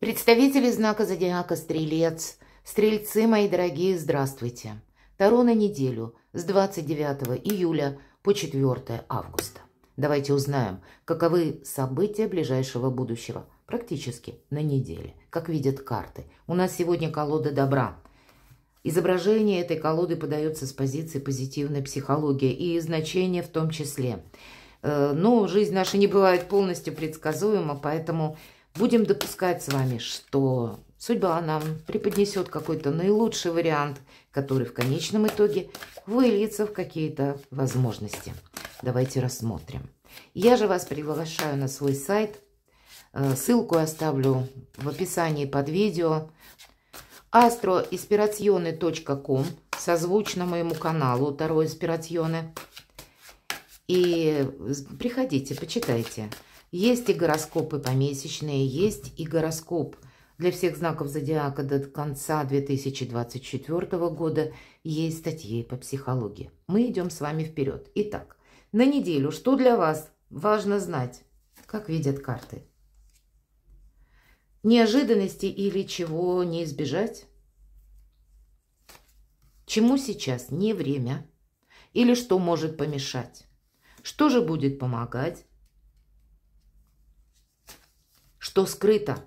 Представители знака зодиака «Стрелец», «Стрельцы, мои дорогие, здравствуйте!» Таро на неделю с 29 июля по 4 августа. Давайте узнаем, каковы события ближайшего будущего, практически на неделе, как видят карты. У нас сегодня колода добра. Изображение этой колоды подается с позиции позитивной психологии и значения в том числе. Э, Но ну, жизнь наша не бывает полностью предсказуема, поэтому Будем допускать с вами, что судьба нам преподнесет какой-то наилучший вариант, который в конечном итоге выльется в какие-то возможности. Давайте рассмотрим. Я же вас приглашаю на свой сайт. Э, ссылку оставлю в описании под видео. astroinspirazione.com созвучно моему каналу Таро Инспирационе. И э, приходите, почитайте. Есть и гороскопы помесячные, есть и гороскоп для всех знаков зодиака до конца 2024 года, есть статьи по психологии. Мы идем с вами вперед. Итак, на неделю что для вас важно знать? Как видят карты? Неожиданности или чего не избежать? Чему сейчас не время? Или что может помешать? Что же будет помогать? что скрыто.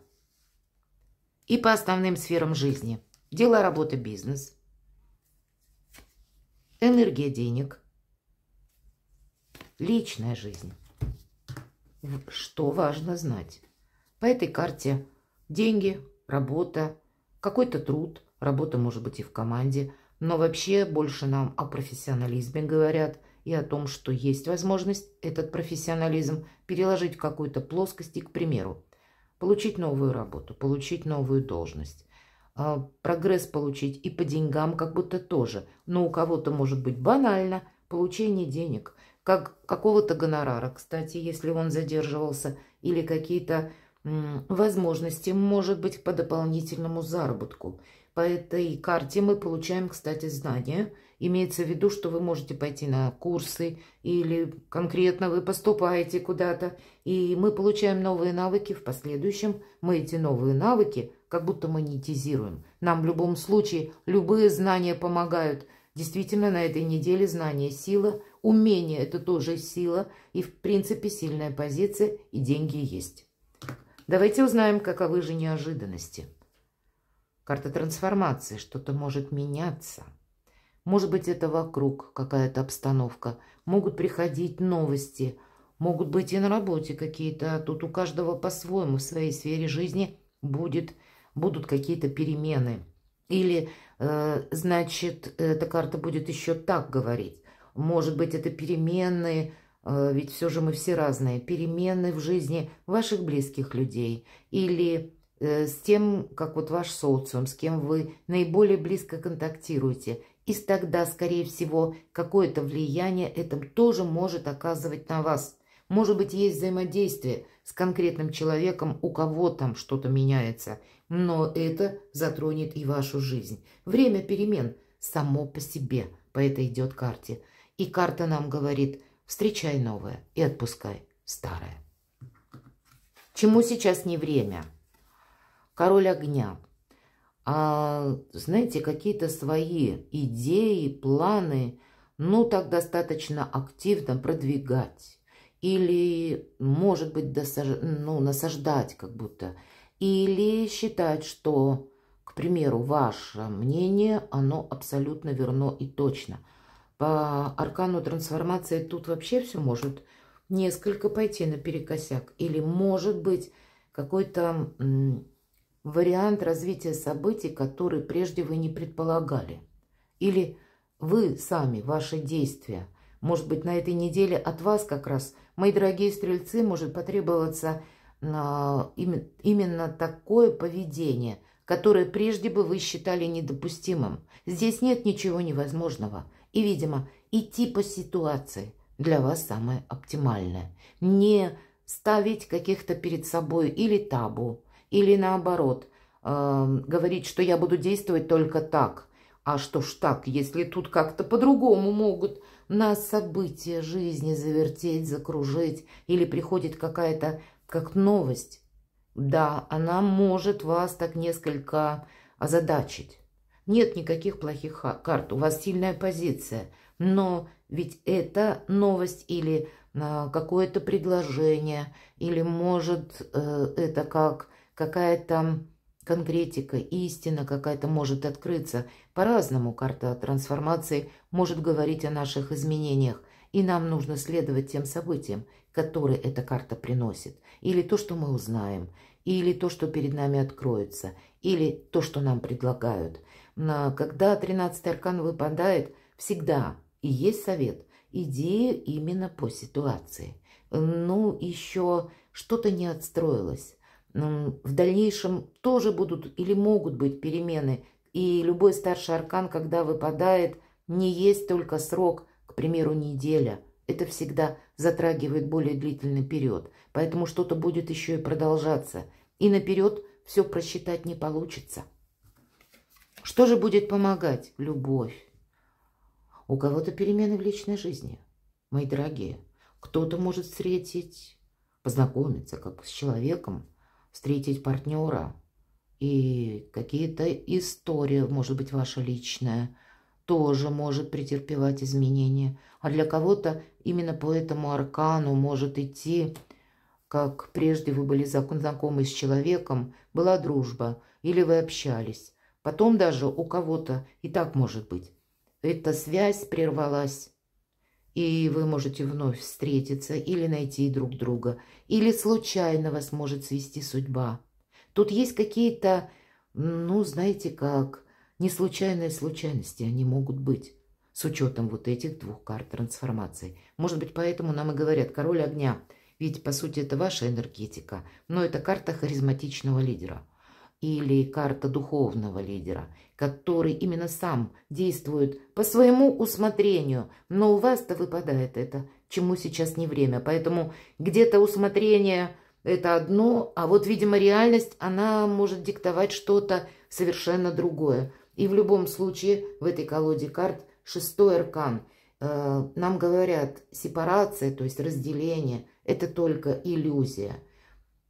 И по основным сферам жизни. Дело, работа, бизнес. Энергия денег. Личная жизнь. Что важно знать? По этой карте деньги, работа, какой-то труд. Работа может быть и в команде. Но вообще больше нам о профессионализме говорят – и о том, что есть возможность этот профессионализм переложить в какую-то плоскость и, к примеру, Получить новую работу, получить новую должность. А, прогресс получить и по деньгам как будто тоже. Но у кого-то может быть банально получение денег, как какого-то гонорара, кстати, если он задерживался, или какие-то возможности, может быть, по дополнительному заработку. По этой карте мы получаем, кстати, знания. Имеется в виду, что вы можете пойти на курсы или конкретно вы поступаете куда-то. И мы получаем новые навыки. В последующем мы эти новые навыки как будто монетизируем. Нам в любом случае любые знания помогают. Действительно, на этой неделе знание – сила, умение – это тоже сила. И, в принципе, сильная позиция и деньги есть. Давайте узнаем, каковы же неожиданности. Карта трансформации, что-то может меняться. Может быть, это вокруг какая-то обстановка. Могут приходить новости. Могут быть и на работе какие-то. А тут у каждого по-своему в своей сфере жизни будет, будут какие-то перемены. Или, э, значит, эта карта будет еще так говорить. Может быть, это перемены Э, ведь все же мы все разные, перемены в жизни ваших близких людей или э, с тем, как вот ваш социум, с кем вы наиболее близко контактируете. И тогда, скорее всего, какое-то влияние это тоже может оказывать на вас. Может быть, есть взаимодействие с конкретным человеком, у кого там что-то меняется, но это затронет и вашу жизнь. Время перемен само по себе, по этой идет карте. И карта нам говорит – Встречай новое и отпускай старое. Чему сейчас не время? Король огня. А знаете, какие-то свои идеи, планы, ну так достаточно активно продвигать. Или, может быть, досаж... ну, насаждать как будто. Или считать, что, к примеру, ваше мнение, оно абсолютно верно и точно – по аркану трансформации тут вообще все может несколько пойти наперекосяк. Или может быть какой-то вариант развития событий, который прежде вы не предполагали. Или вы сами, ваши действия. Может быть, на этой неделе от вас как раз, мои дорогие стрельцы, может потребоваться а, именно такое поведение, которое прежде бы вы считали недопустимым. Здесь нет ничего невозможного. И, видимо, идти по ситуации для вас самое оптимальное. Не ставить каких-то перед собой или табу, или наоборот, э, говорить, что я буду действовать только так. А что ж так, если тут как-то по-другому могут нас события жизни завертеть, закружить, или приходит какая-то как новость. Да, она может вас так несколько озадачить. Нет никаких плохих карт, у вас сильная позиция. Но ведь это новость или а, какое-то предложение, или может э, это как какая-то конкретика, истина какая-то может открыться. По-разному карта трансформации может говорить о наших изменениях. И нам нужно следовать тем событиям, которые эта карта приносит. Или то, что мы узнаем, или то, что перед нами откроется, или то, что нам предлагают. Но когда тринадцатый аркан выпадает, всегда и есть совет. Иди именно по ситуации. Ну, еще что-то не отстроилось. В дальнейшем тоже будут или могут быть перемены. И любой старший аркан, когда выпадает, не есть только срок, к примеру, неделя. Это всегда затрагивает более длительный период. Поэтому что-то будет еще и продолжаться. И наперед все просчитать не получится. Что же будет помогать? Любовь. У кого-то перемены в личной жизни. Мои дорогие, кто-то может встретить, познакомиться как с человеком, встретить партнера. И какие-то истории, может быть, ваша личная, тоже может претерпевать изменения. А для кого-то именно по этому аркану может идти, как прежде вы были знакомы с человеком, была дружба, или вы общались, Потом даже у кого-то и так может быть. Эта связь прервалась, и вы можете вновь встретиться или найти друг друга, или случайно вас может свести судьба. Тут есть какие-то, ну, знаете как, не случайные случайности, они могут быть с учетом вот этих двух карт трансформации. Может быть, поэтому нам и говорят «король огня», ведь, по сути, это ваша энергетика, но это карта харизматичного лидера – или карта духовного лидера, который именно сам действует по своему усмотрению, но у вас-то выпадает это, чему сейчас не время, поэтому где-то усмотрение – это одно, а вот, видимо, реальность, она может диктовать что-то совершенно другое. И в любом случае в этой колоде карт шестой аркан. Э, нам говорят, сепарация, то есть разделение – это только иллюзия –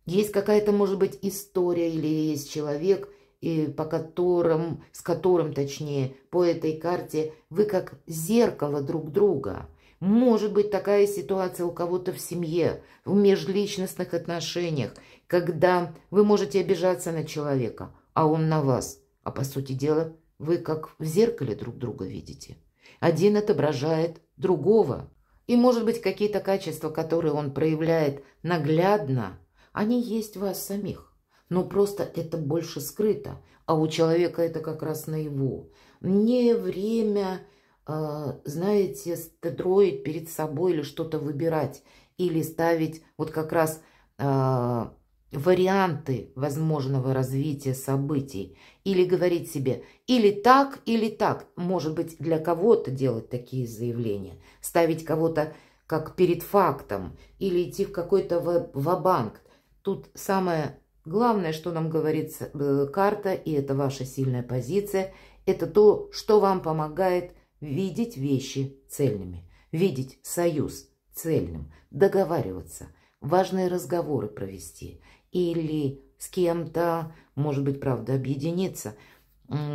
есть какая-то, может быть, история или есть человек, и по которым, с которым, точнее, по этой карте вы как зеркало друг друга. Может быть такая ситуация у кого-то в семье, в межличностных отношениях, когда вы можете обижаться на человека, а он на вас. А по сути дела, вы как в зеркале друг друга видите. Один отображает другого. И может быть какие-то качества, которые он проявляет наглядно, они есть вас самих, но просто это больше скрыто, а у человека это как раз наяву. Не время, а, знаете, строить перед собой или что-то выбирать, или ставить вот как раз а, варианты возможного развития событий. Или говорить себе, или так, или так. Может быть, для кого-то делать такие заявления, ставить кого-то как перед фактом, или идти в какой-то ва-банк. Тут самое главное, что нам говорит э, карта, и это ваша сильная позиция, это то, что вам помогает видеть вещи цельными, видеть союз цельным, договариваться, важные разговоры провести или с кем-то, может быть, правда, объединиться.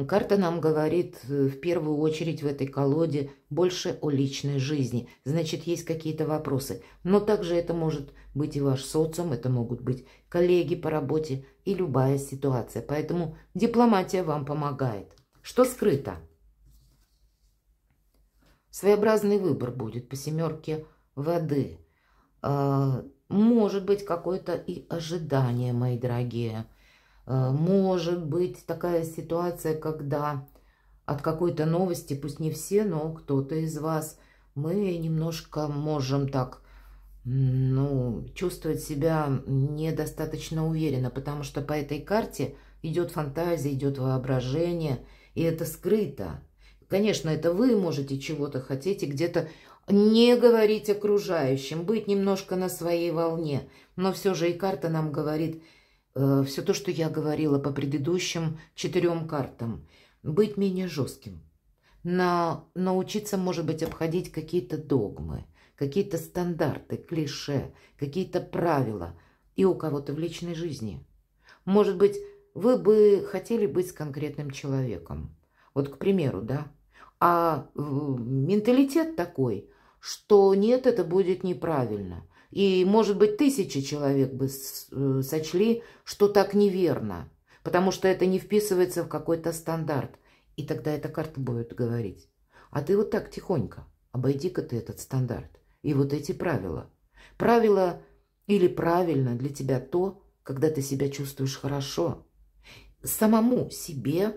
Карта нам говорит э, в первую очередь в этой колоде больше о личной жизни. Значит, есть какие-то вопросы. Но также это может быть и ваш социум, это могут быть коллеги по работе и любая ситуация. Поэтому дипломатия вам помогает. Что скрыто? Своеобразный выбор будет по семерке воды. А, может быть, какое-то и ожидание, мои дорогие. А, может быть, такая ситуация, когда от какой-то новости, пусть не все, но кто-то из вас, мы немножко можем так ну, чувствует себя недостаточно уверенно, потому что по этой карте идет фантазия, идет воображение, и это скрыто. Конечно, это вы можете чего-то хотеть и где-то не говорить окружающим, быть немножко на своей волне, но все же и карта нам говорит э, все то, что я говорила по предыдущим четырем картам. Быть менее жестким, на, научиться, может быть, обходить какие-то догмы – какие-то стандарты, клише, какие-то правила и у кого-то в личной жизни. Может быть, вы бы хотели быть с конкретным человеком. Вот, к примеру, да. А э, менталитет такой, что нет, это будет неправильно. И, может быть, тысячи человек бы э, сочли, что так неверно, потому что это не вписывается в какой-то стандарт. И тогда эта карта будет говорить. А ты вот так тихонько, обойди-ка ты этот стандарт и вот эти правила. правило или правильно для тебя то, когда ты себя чувствуешь хорошо. Самому себе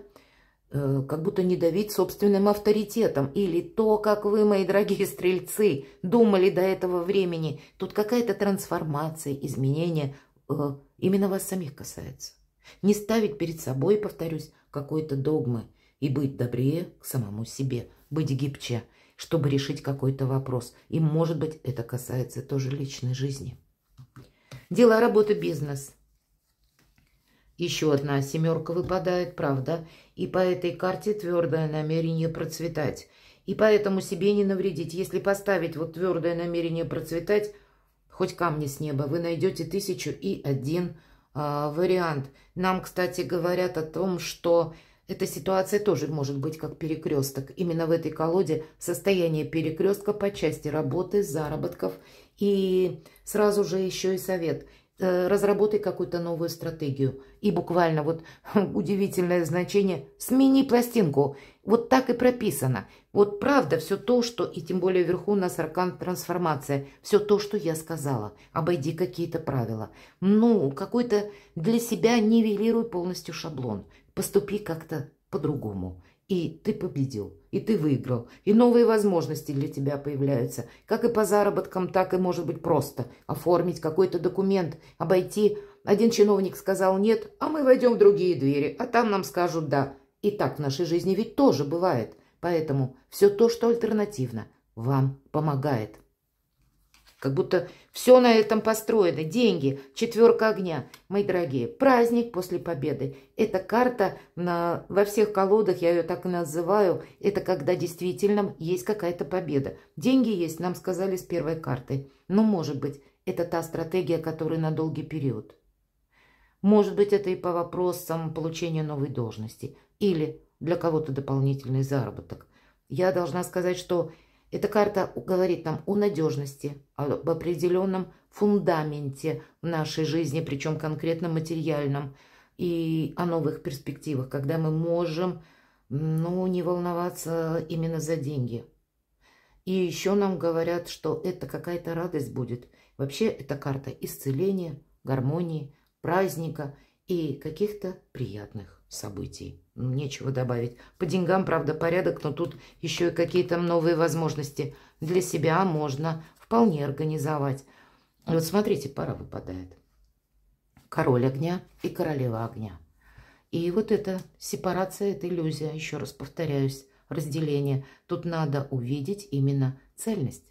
э, как будто не давить собственным авторитетом. Или то, как вы, мои дорогие стрельцы, думали до этого времени. Тут какая-то трансформация, изменение э, именно вас самих касается. Не ставить перед собой, повторюсь, какой-то догмы и быть добрее к самому себе, быть гибче – чтобы решить какой-то вопрос. И, может быть, это касается тоже личной жизни. Дела, работа, бизнес. Еще одна семерка выпадает, правда. И по этой карте твердое намерение процветать. И поэтому себе не навредить. Если поставить вот твердое намерение процветать, хоть камни с неба, вы найдете тысячу и один а, вариант. Нам, кстати, говорят о том, что эта ситуация тоже может быть как перекресток. Именно в этой колоде состояние перекрестка по части работы, заработков и сразу же еще и совет. Э, разработай какую-то новую стратегию. И буквально вот удивительное значение «смени пластинку». Вот так и прописано. Вот правда все то, что, и тем более вверху у нас аркан трансформация, все то, что я сказала. Обойди какие-то правила. Ну, какой-то для себя нивелируй полностью шаблон поступи как-то по-другому. И ты победил, и ты выиграл, и новые возможности для тебя появляются, как и по заработкам, так и, может быть, просто оформить какой-то документ, обойти. Один чиновник сказал «нет», а мы войдем в другие двери, а там нам скажут «да». И так в нашей жизни ведь тоже бывает. Поэтому все то, что альтернативно, вам помогает. Как будто все на этом построено. Деньги, четверка огня. Мои дорогие, праздник после победы. Эта карта на, во всех колодах, я ее так и называю, это когда действительно есть какая-то победа. Деньги есть, нам сказали с первой карты. Но ну, может быть, это та стратегия, которая на долгий период. Может быть, это и по вопросам получения новой должности. Или для кого-то дополнительный заработок. Я должна сказать, что эта карта говорит нам о надежности, об определенном фундаменте в нашей жизни, причем конкретно материальном, и о новых перспективах, когда мы можем ну, не волноваться именно за деньги. И еще нам говорят, что это какая-то радость будет. Вообще, эта карта исцеления, гармонии, праздника и каких-то приятных событий. Нечего добавить. По деньгам, правда, порядок, но тут еще и какие-то новые возможности. Для себя можно вполне организовать. Вот смотрите, пара выпадает. Король огня и королева огня. И вот эта сепарация, это иллюзия, еще раз повторяюсь, разделение. Тут надо увидеть именно цельность.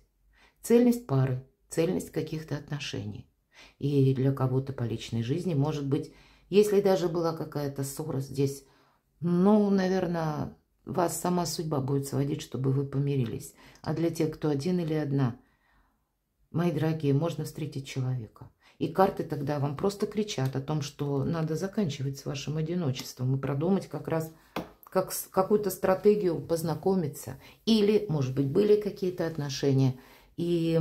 Цельность пары, цельность каких-то отношений. И для кого-то по личной жизни может быть если даже была какая-то ссора здесь, ну, наверное, вас сама судьба будет сводить, чтобы вы помирились. А для тех, кто один или одна, мои дорогие, можно встретить человека. И карты тогда вам просто кричат о том, что надо заканчивать с вашим одиночеством и продумать как раз как, какую-то стратегию познакомиться. Или, может быть, были какие-то отношения, и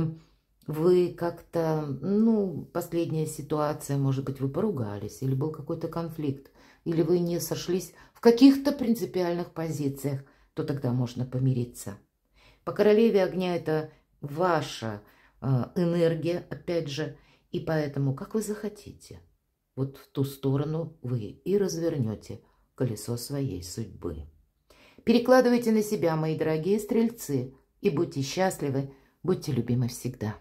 вы как-то, ну, последняя ситуация, может быть, вы поругались, или был какой-то конфликт, или вы не сошлись в каких-то принципиальных позициях, то тогда можно помириться. По королеве огня это ваша э, энергия, опять же, и поэтому, как вы захотите, вот в ту сторону вы и развернете колесо своей судьбы. Перекладывайте на себя, мои дорогие стрельцы, и будьте счастливы, будьте любимы всегда.